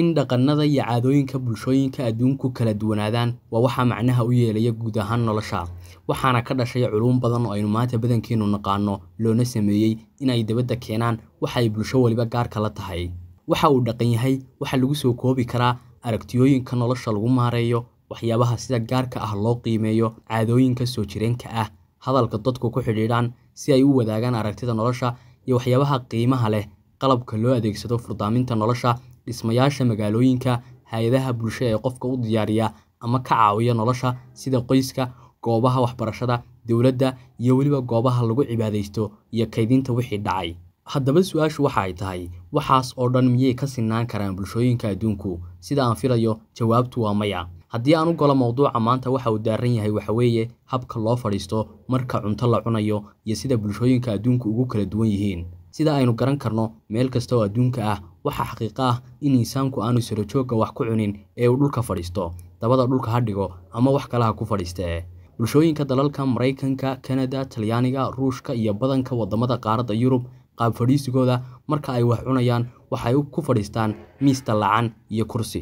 in dhaqannada iyo caadooyinka bulshooyinka adduunku kala duwanaadaan waa waxaa macnaha u yeelaya guud ahaan nolosha waxaana ka dhashay culuum badan oo aynu maanta badankeennu naqaano loona sameeyey inay dabadda keenaan waxay bulsho weliba gaarka la tahay waxa uu dhaqan yahay waxaa lagu soo koobi karaa aragtiyooyinka nolosha lagu maareeyo waxyaabaha sida gaarka ah loo qiimeeyo caadooyinka soo jireenka ah hadalka dadku ku xidhiidhaan si ay u wadaagaan aragtida nolosha iyo waxyaabaha qiimaha leh qalabka loo adeegsado furdaaminta nolosha dhismayaasha magaalooyinka hay-adaha bulshada ee qofka u diyaariya ama ka caawiya nolosha sida qoyska goobaha waxbarashada dowladda iyo weliba goobaha lagu cibaadaysto iyo kaydinta wixii dhacay haddaba su-aashu waxa ay tahay waxaas oo dhan miyay ka sinaan karaan bulshooyinka adduunku sida aan filayo jawaabtu waa maya haddii aan u galo mowduuca maanta waxa uu daaran yahay waxaweeye habka loo fadhiisto marka cunto la cunayo iyo sida bulshooyinka adduunku ugu kala duwan yihiin sida aynu garan karno meel kasta oo adduunka ah waxaa xaqiiqo ah in insaanku aanu sarajoogga wax ku cunin ee uu dhulka fadhiisto dabada dhulka ha dhigo ama wax kalaha ku fadhiistee bulshooyinka dalalka maraykanka kanada talyaaniga ruushka iyo badanka waddamada qaaradda yurub qaab fadhiisigooda marka ay wax cunayaan waxay ku fadhiistaan miista lacan iyo kursi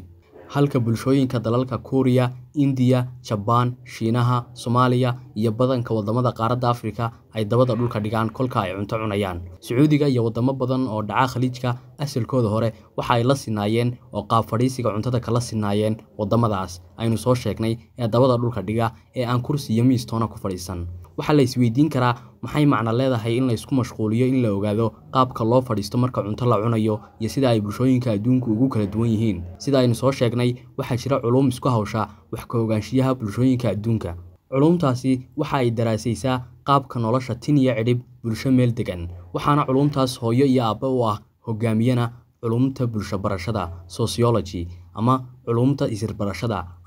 halka bulshooyinka dalalka kuuriya indiya jabaan shiinaha soomaaliya iyo badanka waddamada qaaradda afrika ay dabada dhulka dhigaan kolka ay cunto cunayaan sacuudiga iyo waddamo badan oo dhaca khaliijka asalkooda hore waxa ay la sinaayeen oo qaab fadhiisiga cuntada kala sinaayeen wadamadaas aynu soo sheegnay ee dabada dhulka dhiga ee aan kursi iyo miistoona ku fadhiisan waxaa la isweydiin karaa maxay macno leedahay in laysku mashquuliyo in la ogaado qaabka loo fadhiisto marka cunto la cunayo iyo sida ay bulshooyinka adduunku ugu kala duwan yihiin sida aynu soo sheegnay waxaa jira culuum isku hawsha wax ka ogaanshiyaha bulshooyinka adduunka culuumtaasi waxa ay daraasaysaa qaabka nolosha tin iyo cidhib bulsho meel degan waxaana culuumtaas hooyo iyo aabba u ah hogaamiyana culumta bulsho barashada sociology ama culumta isir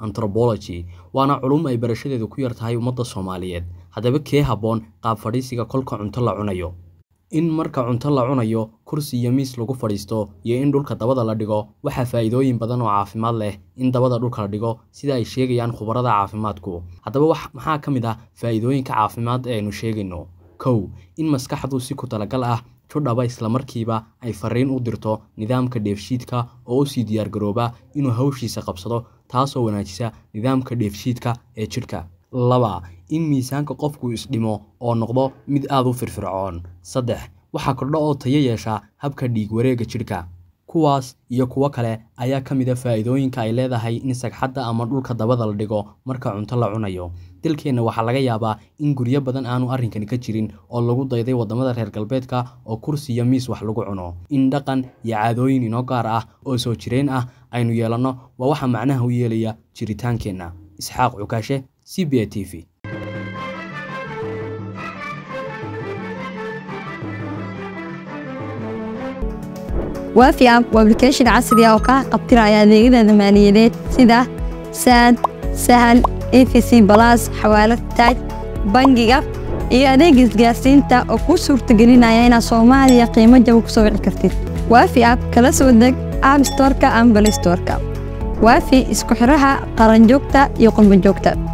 antrobology waana culum ay barashadeedu ku yar tahay ummadda soomaaliyeed haddaba kee habboon qaab fadhiisiga kolka cunto la cunayo in marka cunto la cunayo kursi iyo miis lagu fadhiisto iyo in dhulka dabada la dhigo waxaa faa'iidooyin badan oo caafimaad leh in dabada dhulka la dhigo sida ay sheegayaan khubarada caafimaadku haddaba maxaa ka mid ah faa'iidooyinka caafimaad ee aynu sheegayno kow in maskaxdu si ku talagal ah judhaba islamarkiiba ay fariin u dirto nidaamka dheefshiidka oo u sii diyaargarooba inuu hawshiisa qabsado taasoo wanaajisa nidaamka dheefshiidka ee jidhka laba in miisaanka qofku isdhimo oo noqdo mid aad u firfircoon saddex waxaa kordha oo tayo yeeshaa habka dhiig wareegga jidhka kuwaas iyo kuwo kale ayaa ka mid a ah faa'iidooyinka ay leedahay in sagxadda ama dhulka dabada la dhigo marka cunto la cunayo dalkeenna waxaa laga yaabaa in guryo badan aanu arrinkani ka jirin oo lagu dayday waddamada reer galbeedka oo kursi iyo miis wax lagu cuno in dhaqan iyo caadooyin inoo gaar ah oo soo jireen ah aynu yeelanno waa waxa macnaha u yeelaya jiritaankeenna isxaaq cukaashe CBI TV. waafi app waa ablication casri ah oo kaa qabtiraya adeegyadaada maaliyadeed sida saad sahal efc balas xawaalo taaj bangiga iyo adeega isgaarsiinta oo kuu suurtagelinaya inaad soomaaliya qiimo jawa ku soo wici kartid waafi app kala soo deg app storka ama balay storka waafi isku xiraha qaranjoogta iyo qurbanjoogta